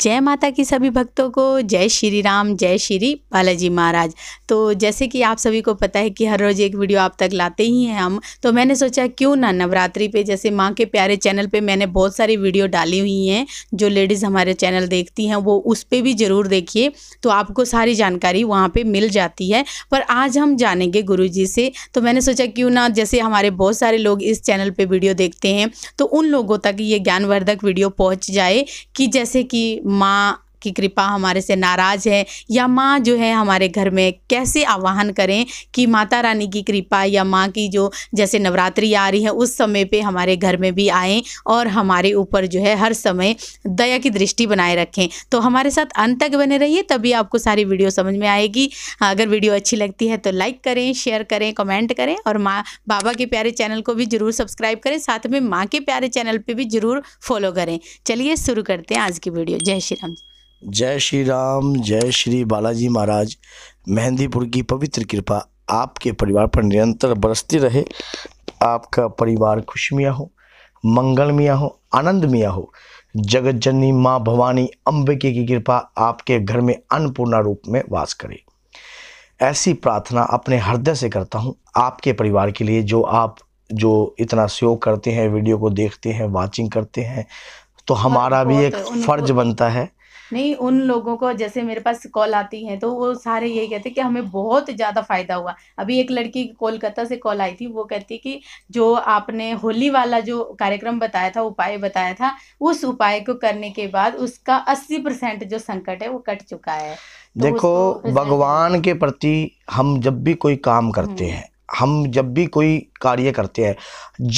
जय माता की सभी भक्तों को जय श्री राम जय श्री बालाजी महाराज तो जैसे कि आप सभी को पता है कि हर रोज़ एक वीडियो आप तक लाते ही हैं हम तो मैंने सोचा क्यों ना नवरात्रि पे जैसे माँ के प्यारे चैनल पे मैंने बहुत सारी वीडियो डाली हुई हैं जो लेडीज़ हमारे चैनल देखती हैं वो उस पर भी ज़रूर देखिए तो आपको सारी जानकारी वहाँ पर मिल जाती है पर आज हम जानेंगे गुरु जी से तो मैंने सोचा क्यों ना जैसे हमारे बहुत सारे लोग इस चैनल पर वीडियो देखते हैं तो उन लोगों तक ये ज्ञानवर्धक वीडियो पहुँच जाए कि जैसे कि माँ की कृपा हमारे से नाराज़ है या माँ जो है हमारे घर में कैसे आवाहन करें कि माता रानी की कृपा या माँ की जो जैसे नवरात्रि आ रही है उस समय पे हमारे घर में भी आएँ और हमारे ऊपर जो है हर समय दया की दृष्टि बनाए रखें तो हमारे साथ अंत तक बने रहिए तभी आपको सारी वीडियो समझ में आएगी अगर वीडियो अच्छी लगती है तो लाइक करें शेयर करें कमेंट करें और माँ बाबा के प्यारे चैनल को भी ज़रूर सब्सक्राइब करें साथ में माँ के प्यारे चैनल पर भी ज़रूर फॉलो करें चलिए शुरू करते हैं आज की वीडियो जय श्री राम जय श्री राम जय श्री बालाजी महाराज मेहंदीपुर की पवित्र कृपा आपके परिवार पर निरंतर बरसती रहे आपका परिवार खुशमिया हो मंगलमिया हो आनंदमिया हो जगत जननी माँ भवानी अम्बिके की कृपा आपके घर में अन्नपूर्णा रूप में वास करे ऐसी प्रार्थना अपने हृदय से करता हूँ आपके परिवार के लिए जो आप जो इतना सहयोग करते हैं वीडियो को देखते हैं वाचिंग करते हैं तो हाँ, हमारा भी एक फ़र्ज बनता है नहीं उन लोगों को जैसे मेरे पास कॉल आती है तो वो सारे यही कहते कि हमें बहुत ज़्यादा फ़ायदा हुआ अभी एक लड़की कोलकाता से कॉल आई थी वो कहती है कि जो आपने होली वाला जो कार्यक्रम बताया था उपाय बताया था उस उपाय को करने के बाद उसका अस्सी परसेंट जो संकट है वो कट चुका है तो देखो भगवान के प्रति हम जब भी कोई काम करते हम्म। हैं हम जब भी कोई कार्य करते हैं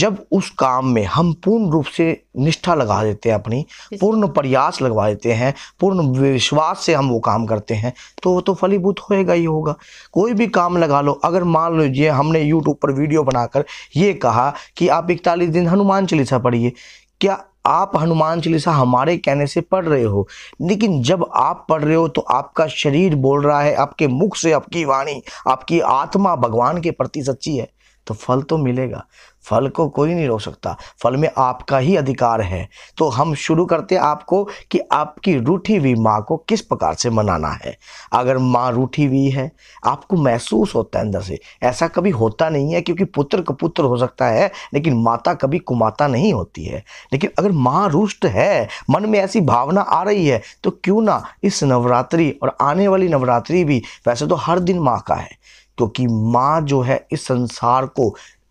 जब उस काम में हम पूर्ण रूप से निष्ठा लगा देते हैं अपनी पूर्ण प्रयास लगवा देते हैं पूर्ण विश्वास से हम वो काम करते हैं तो वो तो फलीभूत होएगा ही होगा कोई भी काम लगा लो अगर मान लीजिए हमने यूट्यूब पर वीडियो बनाकर ये कहा कि आप इकतालीस दिन हनुमान चालीसा पढ़िए क्या आप हनुमान चालीसा हमारे कहने से पढ़ रहे हो लेकिन जब आप पढ़ रहे हो तो आपका शरीर बोल रहा है आपके मुख से आपकी वाणी आपकी आत्मा भगवान के प्रति सच्ची है तो फल तो मिलेगा फल को कोई नहीं रोक सकता फल में आपका ही अधिकार है तो हम शुरू करते हैं आपको कि आपकी रूठी हुई माँ को किस प्रकार से मनाना है अगर माँ रूठी हुई है आपको महसूस होता है अंदर से ऐसा कभी होता नहीं है क्योंकि पुत्र का पुत्र हो सकता है लेकिन माता कभी कुमाता नहीं होती है लेकिन अगर माँ रुष्ट है मन में ऐसी भावना आ रही है तो क्यों ना इस नवरात्रि और आने वाली नवरात्रि भी वैसे तो हर दिन माँ का है क्योंकि माँ जो है इस संसार को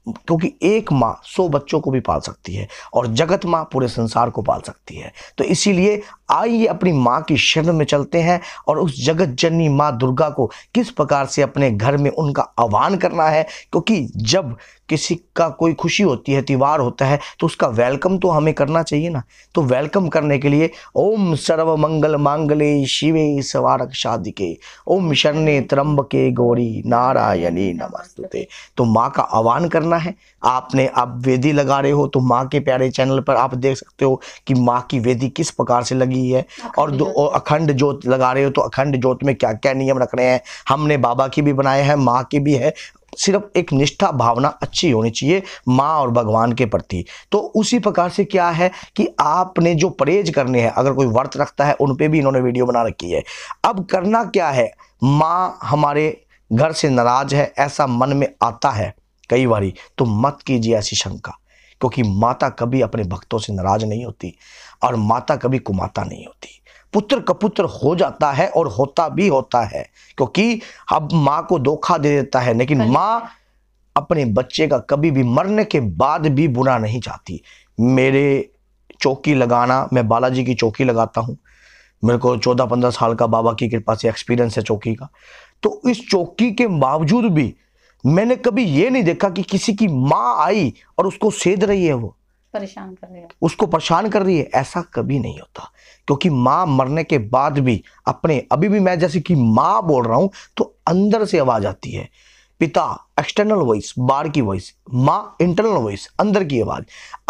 क्योंकि एक माँ सौ बच्चों को भी पाल सकती है और जगत माँ पूरे संसार को पाल सकती है तो इसीलिए आइए अपनी माँ की शरण में चलते हैं और उस जगत जननी माँ दुर्गा को किस प्रकार से अपने घर में उनका आह्वान करना है क्योंकि जब किसी का कोई खुशी होती है त्यौहार होता है तो उसका वेलकम तो हमें करना चाहिए ना तो वेलकम करने के लिए ओम सर्व मंगल मांगले शिवे सवारक के ओम शरणे त्रंबके गौरी नारायणी नमस्ते तो माँ का आह्वान करना है आपने आप वेदी लगा रहे हो तो माँ के प्यारे चैनल पर आप देख सकते हो कि माँ की वेदी किस प्रकार से लगी है और अखंड ज्योत लगा रहे हो तो अखंड ज्योत में क्या क्या नियम रख रहे हैं हमने बाबा की भी बनाए हैं माँ की भी है सिर्फ एक निष्ठा भावना अच्छी होनी चाहिए माँ और भगवान के प्रति तो उसी प्रकार से क्या है कि आपने जो परहेज करने हैं अगर कोई व्रत रखता है उन पर भी इन्होंने वीडियो बना रखी है अब करना क्या है माँ हमारे घर से नाराज है ऐसा मन में आता है कई बारी तो मत कीजिए ऐसी शंका क्योंकि माता कभी अपने भक्तों से नाराज नहीं होती और माता कभी कुमाता नहीं होती पुत्र कपुत्र हो जाता है और होता भी होता है क्योंकि अब माँ को धोखा दे देता है लेकिन माँ अपने बच्चे का कभी भी मरने के बाद भी बुरा नहीं चाहती मेरे चौकी लगाना मैं बालाजी की चौकी लगाता हूँ मेरे को चौदह पंद्रह साल का बाबा की कृपा से एक्सपीरियंस है चौकी का तो इस चौकी के बावजूद भी मैंने कभी ये नहीं देखा कि किसी की माँ आई और उसको सेध रही है वो परेशान कर रही है उसको परेशान कर रही है ऐसा कभी नहीं होता क्योंकि माँ मरने के बाद भी अपने अभी भी मैं जैसे कि माँ बोल रहा हूँ तो अंदर से आवाज़ आती है पिता एक्सटर्नल वॉइस बार की वॉइस माँ इंटरनल वॉइस अंदर की आवाज़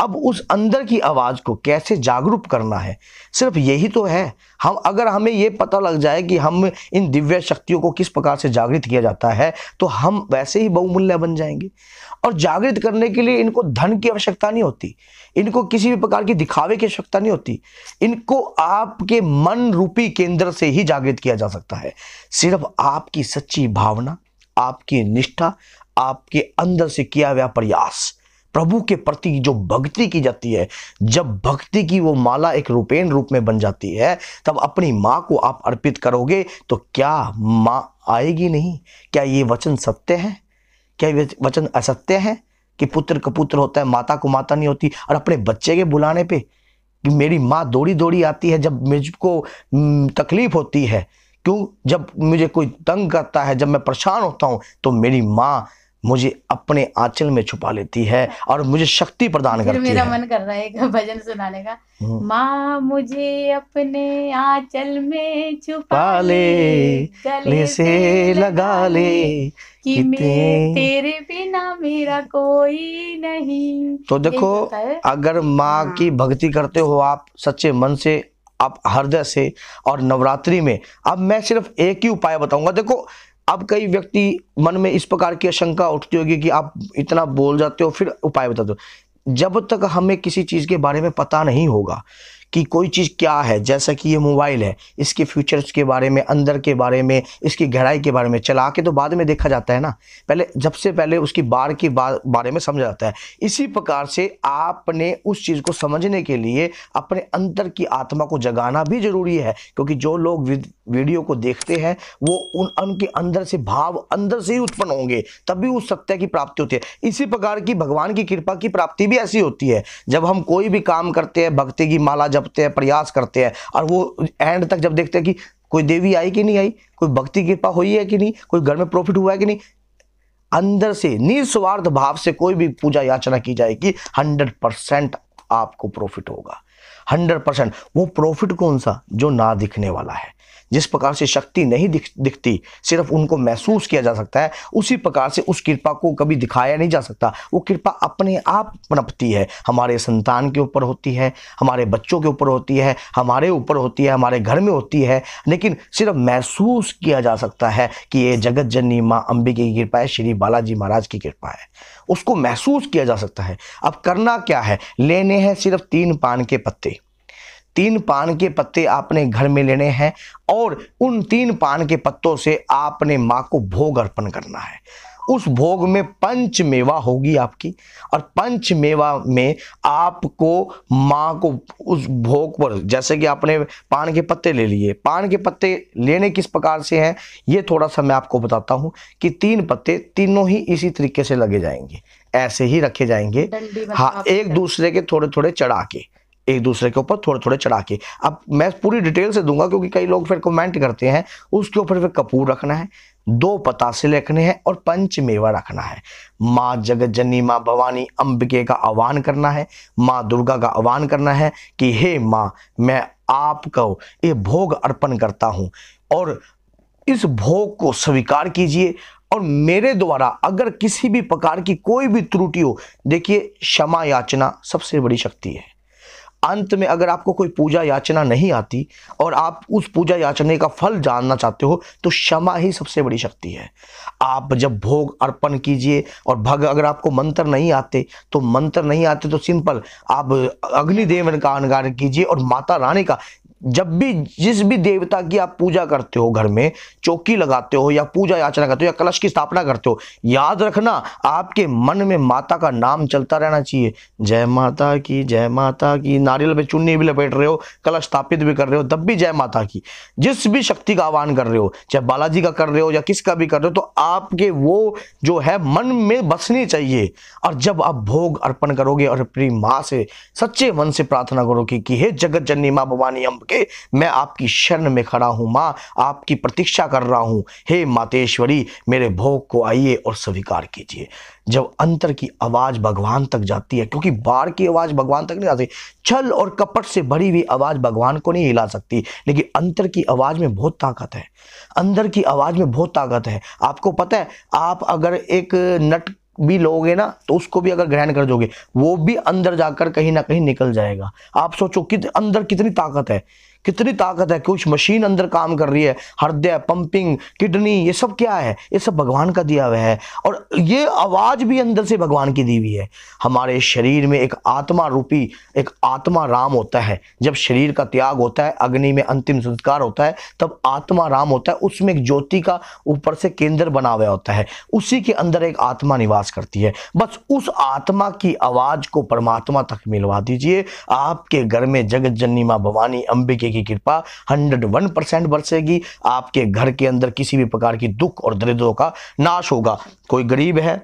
अब उस अंदर की आवाज़ को कैसे जागरूक करना है सिर्फ यही तो है हम अगर हमें ये पता लग जाए कि हम इन दिव्य शक्तियों को किस प्रकार से जागृत किया जाता है तो हम वैसे ही बहुमूल्य बन जाएंगे और जागृत करने के लिए इनको धन की आवश्यकता नहीं होती इनको किसी भी प्रकार की दिखावे की आवश्यकता नहीं होती इनको आपके मन रूपी केंद्र से ही जागृत किया जा सकता है सिर्फ आपकी सच्ची भावना आपकी निष्ठा आपके अंदर से किया हुआ प्रयास प्रभु के प्रति जो भक्ति की जाती है जब भक्ति की वो माला एक रूपेण रूप में बन जाती है तब अपनी माँ को आप अर्पित करोगे तो क्या माँ आएगी नहीं क्या ये वचन सत्य है क्या ये वचन असत्य है कि पुत्र का पुत्र होता है माता को माता नहीं होती और अपने बच्चे के बुलाने पे कि मेरी माँ दौड़ी दौड़ी आती है जब मुझको तकलीफ होती है क्यों जब मुझे कोई तंग करता है जब मैं परेशान होता हूँ तो मेरी माँ मुझे अपने आंचल में छुपा लेती है और मुझे शक्ति प्रदान करती मेरा है मेरा मन कर रहा है एक भजन सुनाने का हम्म। माँ मुझे अपने आंचल में छुपा ले गले से लगा ले कि मैं तेरे बिना मेरा कोई नहीं तो देखो अगर माँ हाँ। की भक्ति करते हो आप सच्चे मन से आप हृदय से और नवरात्रि में अब मैं सिर्फ एक ही उपाय बताऊंगा देखो अब कई व्यक्ति मन में इस प्रकार की आशंका उठती होगी कि आप इतना बोल जाते हो फिर उपाय बता दो जब तक हमें किसी चीज़ के बारे में पता नहीं होगा कि कोई चीज़ क्या है जैसा कि ये मोबाइल है इसके फ्यूचर्स के बारे में अंदर के बारे में इसकी गहराई के बारे में चला के तो बाद में देखा जाता है ना पहले जब से पहले उसकी बार के बारे में समझा जाता है इसी प्रकार से आपने उस चीज़ को समझने के लिए अपने अंदर की आत्मा को जगाना भी जरूरी है क्योंकि जो लोग वीडियो को देखते हैं वो उन उनके अंदर से भाव अंदर से ही उत्पन्न होंगे तभी उस सत्य की प्राप्ति होती है इसी प्रकार की भगवान की कृपा की प्राप्ति भी ऐसी होती है जब हम कोई भी काम करते हैं भक्ति की माला जब जपते हैं प्रयास करते हैं और वो एंड तक जब देखते हैं कि कोई देवी आई कि नहीं आई कोई भक्ति कृपा हुई है कि नहीं कोई घर में प्रॉफिट हुआ है कि नहीं अंदर से निस्वार्थ भाव से कोई भी पूजा याचना की जाएगी हंड्रेड परसेंट आपको प्रॉफिट होगा हंड्रेड परसेंट वो प्रॉफिट कौन सा जो ना दिखने वाला है जिस प्रकार से शक्ति नहीं दिख दिखती सिर्फ उनको महसूस किया जा सकता है उसी प्रकार से उस कृपा को कभी दिखाया नहीं जा सकता वो कृपा अपने आप पनपती है हमारे संतान के ऊपर होती है हमारे बच्चों के ऊपर होती है हमारे ऊपर होती है हमारे घर में होती है लेकिन सिर्फ महसूस किया जा सकता है कि ये जगत जननी माँ अंबिके की कृपा है श्री बालाजी महाराज की कृपा है उसको महसूस किया जा सकता है अब करना क्या है लेने हैं सिर्फ तीन पान के पत्ते तीन पान के पत्ते आपने घर में लेने हैं और उन तीन पान के पत्तों से आपने माँ को भोग अर्पण करना है उस भोग में पंच मेवा होगी आपकी और पंच मेवा में आपको माँ को उस भोग पर जैसे कि आपने पान के पत्ते ले लिए पान के पत्ते लेने किस प्रकार से हैं ये थोड़ा सा मैं आपको बताता हूँ कि तीन पत्ते तीनों ही इसी तरीके से लगे जाएंगे ऐसे ही रखे जाएंगे हाँ एक दूसरे के थोड़े थोड़े चढ़ा के एक दूसरे के ऊपर थोड़े थोड़े चढ़ा के अब मैं पूरी डिटेल से दूंगा क्योंकि कई लोग फिर कमेंट करते हैं उसके ऊपर फिर कपूर रखना है दो पतासे रखने हैं और पंचमेवा रखना है माँ जगत जननी माँ भवानी अंबिके का आह्वान करना है माँ दुर्गा का आह्वान करना है कि हे माँ मैं आपको ये भोग अर्पण करता हूँ और इस भोग को स्वीकार कीजिए और मेरे द्वारा अगर किसी भी प्रकार की कोई भी त्रुटि हो देखिए क्षमा याचना सबसे बड़ी शक्ति है अंत में अगर आपको कोई पूजा याचना नहीं आती और आप उस पूजा याचने का फल जानना चाहते हो तो क्षमा ही सबसे बड़ी शक्ति है आप जब भोग अर्पण कीजिए और भग अगर आपको मंत्र नहीं आते तो मंत्र नहीं आते तो सिंपल आप अग्निदेवन का अनगान कीजिए और माता रानी का जब भी जिस भी देवता की आप पूजा करते हो घर में चौकी लगाते हो या पूजा याचना करते हो या कलश की स्थापना करते हो याद रखना आपके मन में माता का नाम चलता रहना चाहिए जय माता की जय माता की नारियल पे चुन्नी भी लपेट रहे हो कलश स्थापित भी कर रहे हो तब भी जय माता की जिस भी शक्ति का आह्वान कर रहे हो चाहे बालाजी का कर रहे हो या किसका भी कर रहे हो तो आपके वो जो है मन में बसनी चाहिए और जब आप भोग अर्पण करोगे और अपनी माँ से सच्चे मन से प्रार्थना करोगे कि हे जगत जननी माँ भवानी अम्ब करके मैं आपकी शरण में खड़ा हूँ माँ आपकी प्रतीक्षा कर रहा हूँ हे मातेश्वरी मेरे भोग को आइए और स्वीकार कीजिए जब अंतर की आवाज़ भगवान तक जाती है क्योंकि बाढ़ की आवाज़ भगवान तक नहीं जाती छल और कपट से भरी हुई आवाज़ भगवान को नहीं हिला सकती लेकिन अंतर की आवाज़ में बहुत ताकत है अंदर की आवाज़ में बहुत ताकत है आपको पता है आप अगर एक नट भी लोगे ना तो उसको भी अगर ग्रहण कर दोगे वो भी अंदर जाकर कहीं ना कहीं निकल जाएगा आप सोचो कि अंदर कितनी ताकत है कितनी ताकत है कुछ मशीन अंदर काम कर रही है हृदय पंपिंग किडनी ये सब क्या है ये सब भगवान का दिया हुआ है और ये आवाज़ भी अंदर से भगवान की दी हुई है हमारे शरीर में एक आत्मा रूपी एक आत्मा राम होता है जब शरीर का त्याग होता है अग्नि में अंतिम संस्कार होता है तब आत्मा राम होता है उसमें एक ज्योति का ऊपर से केंद्र बना हुआ होता है उसी के अंदर एक आत्मा निवास करती है बस उस आत्मा की आवाज़ को परमात्मा तक मिलवा दीजिए आपके घर में जगत जन्नी माँ भवानी अंबिके की की कृपा 101 परसेंट बरसेगी आपके घर के अंदर किसी भी प्रकार की दुख और दरिद्रों का नाश होगा कोई गरीब है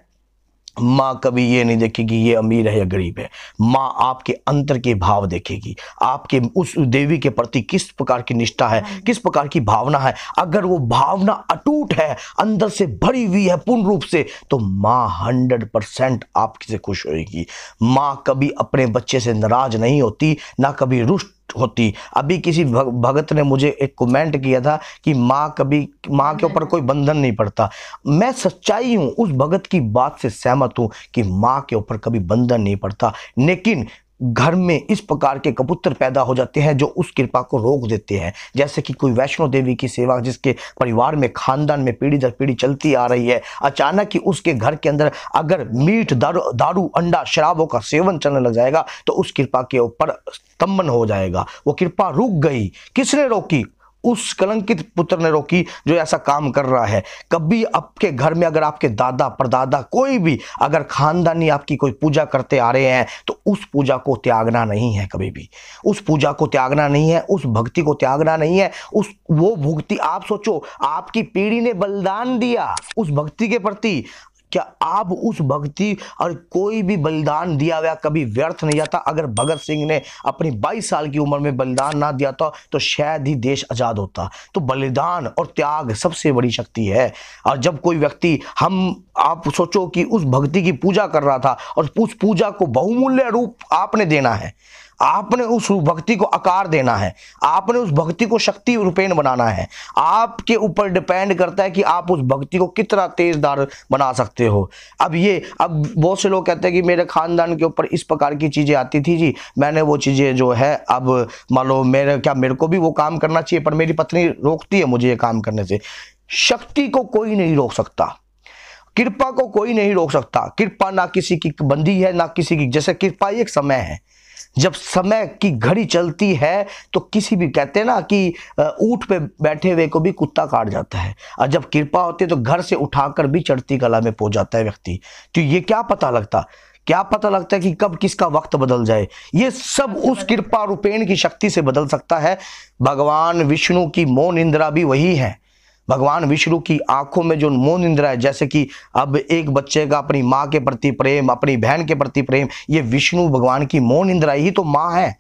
माँ कभी ये नहीं देखेगी ये अमीर है या गरीब है माँ आपके अंतर के भाव देखेगी आपके उस देवी के प्रति किस प्रकार की निष्ठा है हाँ। किस प्रकार की भावना है अगर वो भावना अटूट है अंदर से भरी हुई है पूर्ण रूप से तो माँ हंड्रेड परसेंट आपसे खुश होगी माँ कभी अपने बच्चे से नाराज नहीं होती ना कभी रुष्ट होती अभी किसी भगत ने मुझे एक कमेंट किया था कि माँ कभी माँ के ऊपर कोई बंधन नहीं पड़ता मैं सच्चाई हूँ उस भगत की बात से सहमत हूँ कि माँ के ऊपर कभी बंधन नहीं पड़ता लेकिन घर में इस प्रकार के कबूतर पैदा हो जाते हैं जो उस कृपा को रोक देते हैं जैसे कि कोई वैष्णो देवी की सेवा जिसके परिवार में खानदान में पीढ़ी दर पीढ़ी चलती आ रही है अचानक ही उसके घर के अंदर अगर मीट दारू दारू अंडा शराबों का सेवन चलने लग जाएगा तो उस कृपा के ऊपर स्तंभन हो जाएगा वो कृपा रुक गई किसने रोकी उस कलंकित पुत्र ने रोकी जो ऐसा काम कर रहा है कभी आपके घर में अगर आपके दादा परदादा कोई भी अगर खानदानी आपकी कोई पूजा करते आ रहे हैं तो उस पूजा को त्यागना नहीं है कभी भी उस पूजा को त्यागना नहीं है उस भक्ति को त्यागना नहीं है उस वो भुक्ति आप सोचो आपकी पीढ़ी ने बलिदान दिया उस भक्ति के प्रति क्या आप उस भक्ति और कोई भी बलिदान दिया हुआ कभी व्यर्थ नहीं जाता अगर भगत सिंह ने अपनी 22 साल की उम्र में बलिदान ना दिया था तो, तो शायद ही देश आज़ाद होता तो बलिदान और त्याग सबसे बड़ी शक्ति है और जब कोई व्यक्ति हम आप सोचो कि उस भक्ति की पूजा कर रहा था और उस पूजा को बहुमूल्य रूप आपने देना है आपने उस भक्ति को आकार देना है आपने उस भक्ति को शक्ति रूपेण बनाना है आपके ऊपर डिपेंड करता है कि आप उस भक्ति को कितना तेजदार बना सकते हो अब ये अब बहुत से लोग कहते हैं कि मेरे खानदान के ऊपर इस प्रकार की चीज़ें आती थी जी मैंने वो चीज़ें जो है अब मान लो मेरे क्या मेरे को भी वो काम करना चाहिए पर मेरी पत्नी रोकती है मुझे ये काम करने से शक्ति को कोई नहीं रोक सकता कृपा को कोई नहीं रोक सकता कृपा ना किसी की बंदी है ना किसी की जैसे कृपा एक समय है जब समय की घड़ी चलती है तो किसी भी कहते हैं ना कि ऊँट पे बैठे हुए को भी कुत्ता काट जाता है और जब कृपा होती है तो घर से उठाकर भी चढ़ती कला में पहुंच जाता है व्यक्ति तो ये क्या पता लगता क्या पता लगता है कि कब किसका वक्त बदल जाए ये सब अच्छा, उस अच्छा। कृपा रूपेण की शक्ति से बदल सकता है भगवान विष्णु की मौन इंदिरा भी वही है भगवान विष्णु की आंखों में जो मोन इंद्रा है जैसे कि अब एक बच्चे का अपनी माँ के प्रति प्रेम अपनी बहन के प्रति प्रेम ये विष्णु भगवान की मोन इंद्रा ही तो माँ है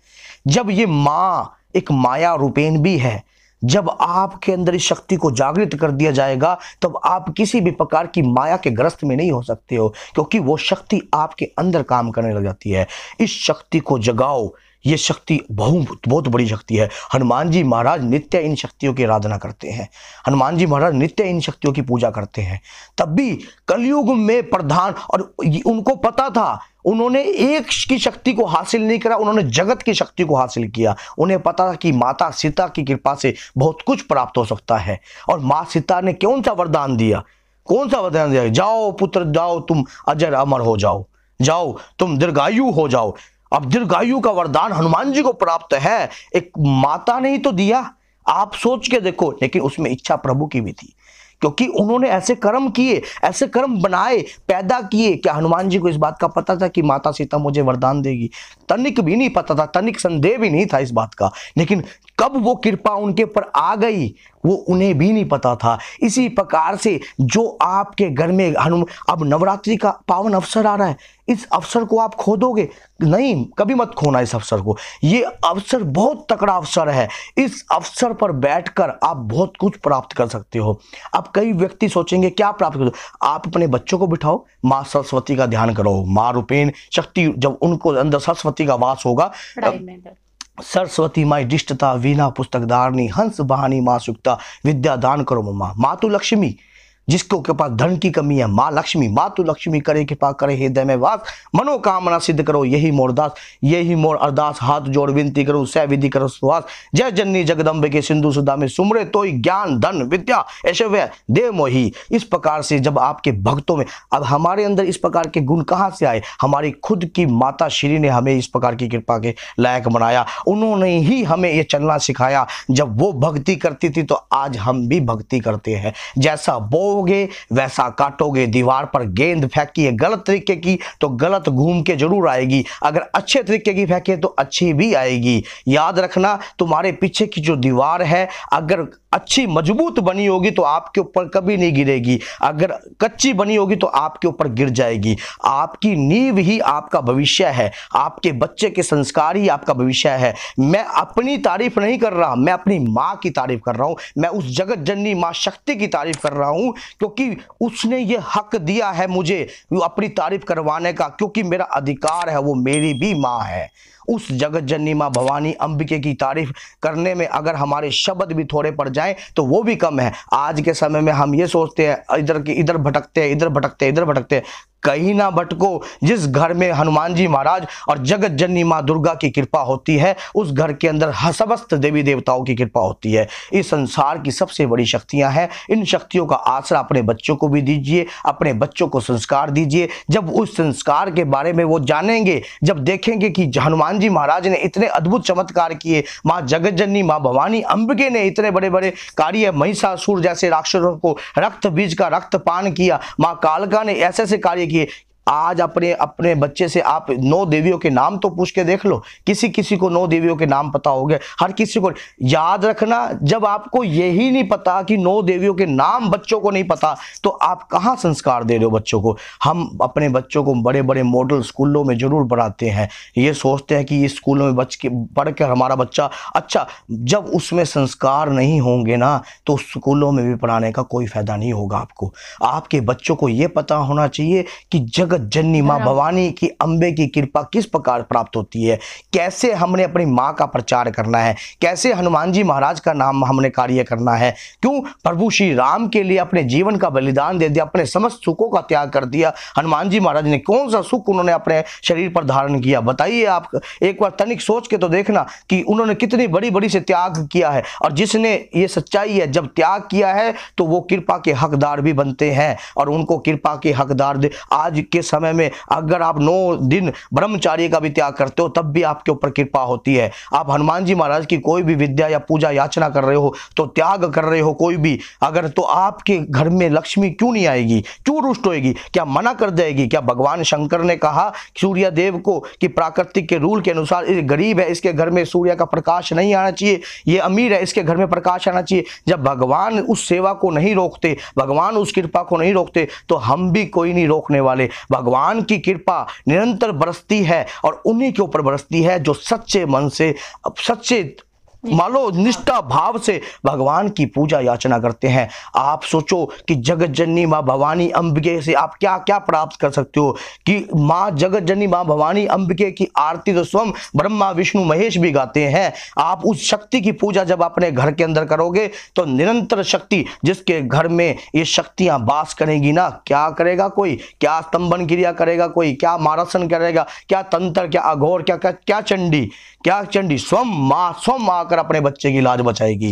जब ये माँ एक माया रूपेण भी है जब आपके अंदर इस शक्ति को जागृत कर दिया जाएगा तब आप किसी भी प्रकार की माया के ग्रस्त में नहीं हो सकते हो क्योंकि वो शक्ति आपके अंदर काम करने लग जाती है इस शक्ति को जगाओ ये शक्ति बहुत बहुत बड़ी शक्ति है हनुमान जी महाराज नित्य इन शक्तियों की आराधना करते हैं हनुमान जी महाराज नित्य इन शक्तियों की पूजा करते हैं तब भी कलयुग में प्रधान और उनको पता था उन्होंने एक की शक्ति को हासिल नहीं करा उन्होंने जगत की शक्ति को हासिल किया उन्हें पता था कि माता सीता की कृपा से बहुत कुछ प्राप्त हो सकता है और माँ सीता ने कौन सा वरदान दिया कौन सा वरदान दिया जाओ पुत्र जाओ तुम अजर अमर हो जाओ जाओ तुम दीर्घायु हो जाओ अब दीर्घायु का वरदान हनुमान जी को प्राप्त है एक माता ने ही तो दिया आप सोच के देखो लेकिन उसमें इच्छा प्रभु की भी थी क्योंकि उन्होंने ऐसे कर्म किए ऐसे कर्म बनाए पैदा किए क्या हनुमान जी को इस बात का पता था कि माता सीता मुझे वरदान देगी तनिक भी नहीं पता था तनिक संदेह भी नहीं था इस बात का लेकिन कब वो कृपा उनके ऊपर आ गई वो उन्हें भी नहीं पता था इसी प्रकार से जो आपके घर में हनुम अब नवरात्रि का पावन अवसर आ रहा है इस अवसर को आप खो दोगे नहीं कभी मत खोना इस अवसर को ये अवसर बहुत तकड़ा अवसर है इस अवसर पर बैठकर आप बहुत कुछ प्राप्त कर सकते हो अब कई व्यक्ति सोचेंगे क्या प्राप्त कर आप अपने बच्चों को बिठाओ माँ सरस्वती का ध्यान करो माँ रूपेण शक्ति जब उनको अंदर सरस्वती सरस्वती का वास होगा सरस्वती माई दिष्टता वीणा पुस्तक दारणी हंस बहानी माँ सुक्ता विद्या दान करो मम्मा मातु लक्ष्मी जिसको के पास धन की कमी है माँ लक्ष्मी माँ तो लक्ष्मी करे कृपा करे हृदय में वास मनोकामना सिद्ध करो यही मोरदास यही मोर अरदास हाथ जोड़ विनती करो सह विधि करो सुहास जय जननी जगदम्बे के सिंधु सुधा में सुमरे तो ज्ञान धन विद्या ऐश्वर्य देव मोही इस प्रकार से जब आपके भक्तों में अब हमारे अंदर इस प्रकार के गुण कहाँ से आए हमारी खुद की माता श्री ने हमें इस प्रकार की कृपा के लायक बनाया उन्होंने ही हमें ये चलना सिखाया जब वो भक्ति करती थी तो आज हम भी भक्ति करते हैं जैसा वो बोगे वैसा काटोगे दीवार पर गेंद फेंकी है गलत तरीके की तो गलत घूम के जरूर आएगी अगर अच्छे तरीके की फेंके तो अच्छी भी आएगी याद रखना तुम्हारे पीछे की जो दीवार है अगर अच्छी मजबूत बनी होगी तो आपके ऊपर कभी नहीं गिरेगी अगर कच्ची बनी होगी तो आपके ऊपर गिर जाएगी आपकी नींव ही आपका भविष्य है आपके बच्चे के संस्कार ही आपका भविष्य है मैं अपनी तारीफ नहीं कर रहा मैं अपनी माँ की तारीफ कर रहा हूँ मैं उस जगत जननी माँ शक्ति की तारीफ कर रहा हूँ क्योंकि उसने ये हक दिया है मुझे अपनी तारीफ करवाने का क्योंकि मेरा अधिकार है वो मेरी भी माँ है उस जगत जननी माँ भवानी अंबिके की तारीफ करने में अगर हमारे शब्द भी थोड़े पड़ जाए तो वो भी कम है आज के समय में हम ये सोचते हैं इधर की इधर भटकते हैं इधर भटकते हैं इधर भटकते हैं कहीं ना भटको जिस घर में हनुमान जी महाराज और जगत जननी माँ दुर्गा की कृपा होती है उस घर के अंदर हसबस्त देवी देवताओं की कृपा होती है इस संसार की सबसे बड़ी शक्तियां हैं इन शक्तियों का आसरा अपने बच्चों को भी दीजिए अपने बच्चों को संस्कार दीजिए जब उस संस्कार के बारे में वो जानेंगे जब देखेंगे कि हनुमान जी महाराज ने इतने अद्भुत चमत्कार किए माँ जगत जननी माँ भवानी अंबिके ने इतने बड़े बड़े कार्य महिषासुर जैसे राक्षसों को रक्त बीज का रक्तपान किया माँ कालका ने ऐसे ऐसे कार्य किए গিয়ে आज अपने अपने बच्चे से आप नौ देवियों के नाम तो पूछ के देख लो किसी किसी को नौ देवियों के नाम पता हो गए हर किसी को याद रखना जब आपको यही नहीं पता कि नौ देवियों के नाम बच्चों को नहीं पता तो आप कहाँ संस्कार दे रहे हो बच्चों को हम अपने बच्चों को बड़े बड़े मॉडल स्कूलों में ज़रूर पढ़ाते हैं ये सोचते हैं कि ये स्कूलों में बच के पढ़ कर हमारा बच्चा अच्छा जब उसमें संस्कार नहीं होंगे ना तो स्कूलों में भी पढ़ाने का कोई फ़ायदा नहीं होगा आपको आपके बच्चों को ये पता होना चाहिए कि जगह जगत जननी माँ भवानी की अंबे की कृपा किस प्रकार प्राप्त होती है कैसे हमने अपनी माँ का प्रचार करना है कैसे हनुमान जी महाराज का नाम हमने कार्य करना है क्यों प्रभु श्री राम के लिए अपने जीवन का बलिदान दे दिया अपने समस्त सुखों का त्याग कर दिया हनुमान जी महाराज ने कौन सा सुख उन्होंने अपने शरीर पर धारण किया बताइए आप एक बार तनिक सोच के तो देखना कि उन्होंने कितनी बड़ी बड़ी से त्याग किया है और जिसने ये सच्चाई है जब त्याग किया है तो वो कृपा के हकदार भी बनते हैं और उनको कृपा के हकदार आज के समय में अगर आप नौ दिन ब्रह्मचार्य का भी त्याग करते हो तब भी आपके ऊपर कृपा होती है आप हनुमान जी महाराज की कोई भी विद्या या पूजा याचना कर रहे हो तो त्याग कर रहे हो कोई भी अगर तो आपके घर में लक्ष्मी क्यों नहीं आएगी क्यों रुष्ट होएगी क्या मना कर जाएगी क्या भगवान शंकर ने कहा सूर्य देव को कि प्राकृतिक के रूल के अनुसार गरीब है इसके घर में सूर्य का प्रकाश नहीं आना चाहिए ये अमीर है इसके घर में प्रकाश आना चाहिए जब भगवान उस सेवा को नहीं रोकते भगवान उस कृपा को नहीं रोकते तो हम भी कोई नहीं रोकने वाले भगवान की कृपा निरंतर बरसती है और उन्हीं के ऊपर बरसती है जो सच्चे मन से सच्चे मालो निष्ठा भाव से भगवान की पूजा याचना करते हैं आप सोचो कि जगत जननी माँ भवानी अंबिके से आप क्या क्या प्राप्त कर सकते हो कि माँ जगत जननी माँ भवानी अंबिके की आरती तो स्वयं ब्रह्मा विष्णु महेश भी गाते हैं आप उस शक्ति की पूजा जब अपने घर के अंदर करोगे तो निरंतर शक्ति जिसके घर में ये शक्तियां बास करेंगी ना क्या करेगा कोई क्या स्तंभन क्रिया करेगा कोई क्या मारासन करेगा क्या तंत्र क्या अघोर क्या क्या, क्या चंडी क्या चंडी स्वम माँ स्वम माँ कर अपने बच्चे की लाज बचाएगी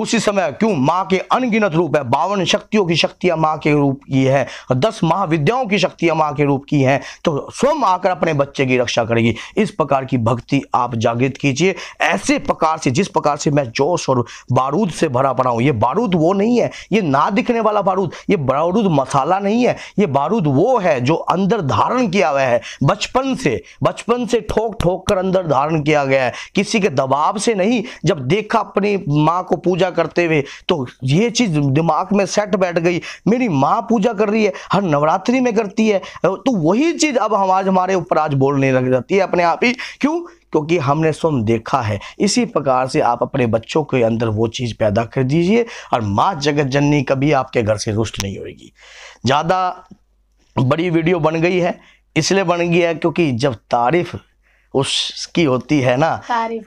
उसी समय क्यों माँ के अनगिनत रूप है बावन शक्तियों की शक्तियां माँ के रूप की है दस महाविद्याओं की शक्तियां माँ के रूप की हैं तो स्वम आकर अपने बच्चे की रक्षा करेगी इस प्रकार की भक्ति आप जागृत कीजिए ऐसे प्रकार से जिस प्रकार से मैं जोश और बारूद से भरा पड़ा हूँ ये बारूद वो नहीं है ये ना दिखने वाला बारूद ये बारूद मसाला नहीं है ये बारूद वो है जो अंदर धारण किया हुआ है बचपन से बचपन से ठोक ठोक कर अंदर धारण धारण किया गया है किसी के दबाव से नहीं जब देखा अपनी माँ को पूजा करते हुए तो ये चीज़ दिमाग में सेट बैठ गई मेरी माँ पूजा कर रही है हर नवरात्रि में करती है तो वही चीज़ अब हम आज हमारे ऊपर आज बोलने लग जाती है अपने आप ही क्यों क्योंकि हमने स्वयं देखा है इसी प्रकार से आप अपने बच्चों के अंदर वो चीज़ पैदा कर दीजिए और माँ जगत जननी कभी आपके घर से रुष्ट नहीं होगी ज़्यादा बड़ी वीडियो बन गई है इसलिए बन गई है क्योंकि जब तारीफ उसकी होती है ना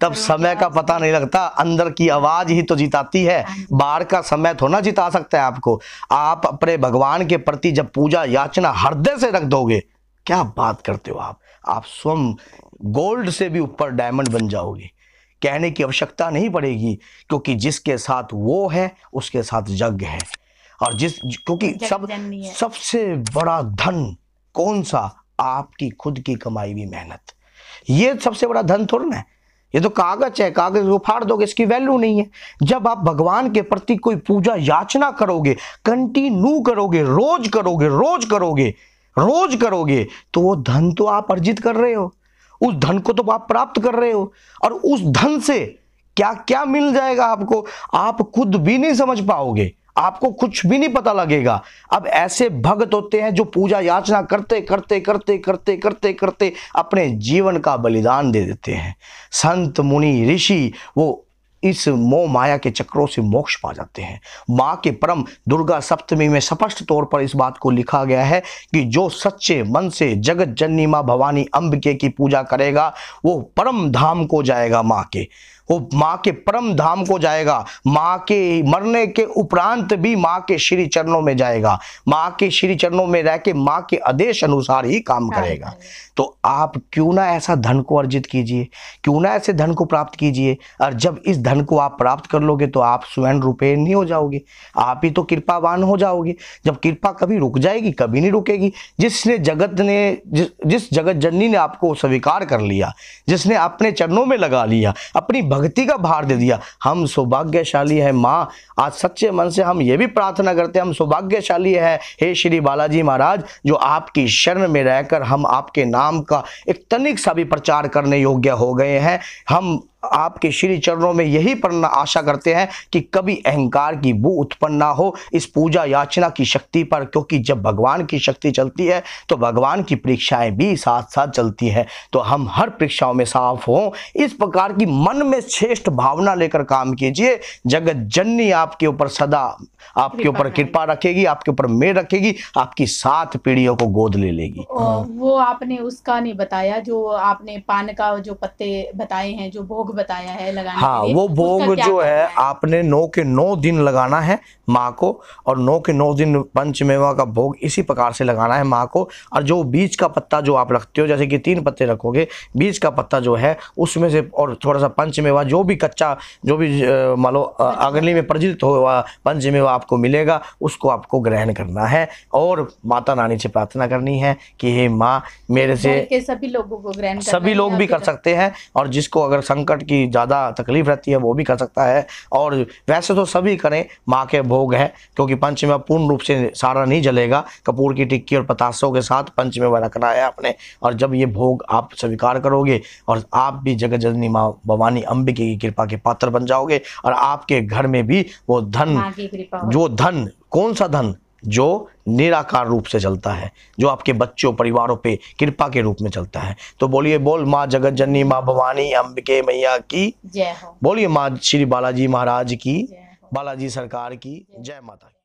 तब समय का पता नहीं लगता अंदर की आवाज ही तो जिताती है हाँ बाढ़ का समय थोड़ा जिता सकता है आपको आप अपने भगवान के प्रति जब पूजा याचना हृदय से रख दोगे क्या बात करते हो आप आप स्वयं गोल्ड से भी ऊपर डायमंड बन जाओगे कहने की आवश्यकता नहीं पड़ेगी क्योंकि जिसके साथ वो है उसके साथ यज्ञ है और जिस क्योंकि सब सबसे बड़ा धन कौन सा आपकी खुद की कमाई हुई मेहनत ये सबसे बड़ा धन थोड़ा ना है ये तो कागज है कागज को फाड़ दोगे इसकी वैल्यू नहीं है जब आप भगवान के प्रति कोई पूजा याचना करोगे कंटिन्यू करोगे रोज करोगे रोज करोगे रोज करोगे तो वो धन तो आप अर्जित कर रहे हो उस धन को तो आप प्राप्त कर रहे हो और उस धन से क्या क्या मिल जाएगा आपको आप खुद भी नहीं समझ पाओगे आपको कुछ भी नहीं पता लगेगा अब ऐसे भक्त होते हैं जो पूजा याचना करते करते करते करते करते करते अपने जीवन का बलिदान दे देते हैं संत मुनि ऋषि वो इस मोह माया के चक्रों से मोक्ष पा जाते हैं माँ के परम दुर्गा सप्तमी में स्पष्ट तौर पर इस बात को लिखा गया है कि जो सच्चे मन से जगत जननी माँ भवानी अंबिके की पूजा करेगा वो परम धाम को जाएगा माँ के वो माँ के परम धाम को जाएगा माँ के मरने के उपरांत भी माँ के श्री चरणों में जाएगा माँ के श्री चरणों में रह के माँ के आदेश अनुसार ही काम करेगा तो आप क्यों ना ऐसा धन को अर्जित कीजिए क्यों ना ऐसे धन को प्राप्त कीजिए और जब इस धन को आप प्राप्त कर लोगे तो आप स्वयं रुपये नहीं हो जाओगे आप ही तो कृपावान हो जाओगे जब कृपा कभी रुक जाएगी कभी नहीं रुकेगी जिसने जगत ने जिस, जिस जगत जननी ने आपको स्वीकार कर लिया जिसने अपने चरणों में लगा लिया अपनी भक्ति का भार दे दिया हम सौभाग्यशाली हैं माँ आज सच्चे मन से हम ये भी प्रार्थना करते हैं हम सौभाग्यशाली है हे श्री बालाजी महाराज जो आपकी शरण में रहकर हम आपके नाम का एक तनिक सा भी प्रचार करने योग्य हो गए हैं हम आपके श्री चरणों में यही प्रणा आशा करते हैं कि कभी अहंकार की बू उत्पन्न ना हो इस पूजा याचना की शक्ति पर क्योंकि जब भगवान की शक्ति चलती है तो भगवान की परीक्षाएं भी साथ साथ चलती है तो हम हर परीक्षाओं में साफ हों इस प्रकार की मन में श्रेष्ठ भावना लेकर काम कीजिए जगत जननी आपके ऊपर सदा आपके ऊपर कृपा रखेगी आपके ऊपर मेर रखेगी आपकी सात पीढ़ियों को गोद ले लेगी वो आपने उसका नहीं बताया जो आपने पान का जो पत्ते बताए हैं जो भोग बताया है लगाने हाँ वो भोग जो है आपने नौ के नौ दिन लगाना है माँ को और नौ के नौ दिन पंचमेवा का भोग इसी प्रकार से लगाना है माँ को और जो बीज का पत्ता जो आप रखते हो जैसे कि तीन पत्ते रखोगे बीज का पत्ता जो है उसमें से और थोड़ा सा पंचमेवा जो भी कच्चा जो भी मान लो अच्छा। में प्रज्वलित हो पंचमेवा आपको मिलेगा उसको आपको ग्रहण करना है और माता रानी से प्रार्थना करनी है कि हे माँ मेरे तो से सभी लोगों को ग्रहण सभी लोग भी कर सकते हैं और जिसको अगर संकट पेट की ज़्यादा तकलीफ रहती है वो भी कर सकता है और वैसे तो सभी करें माँ के भोग है क्योंकि पंचमी में पूर्ण रूप से सारा नहीं जलेगा कपूर की टिक्की और पतासों के साथ पंच में रखना है आपने और जब ये भोग आप स्वीकार करोगे और आप भी जगत जननी माँ भवानी अम्बिके की कृपा के पात्र बन जाओगे और आपके घर में भी वो धन जो धन कौन सा धन जो निराकार रूप से चलता है जो आपके बच्चों परिवारों पे कृपा के रूप में चलता है तो बोलिए बोल माँ जगत जननी माँ भवानी अम्बिके मैया की बोलिए माँ श्री बालाजी महाराज की बालाजी सरकार की जय माता की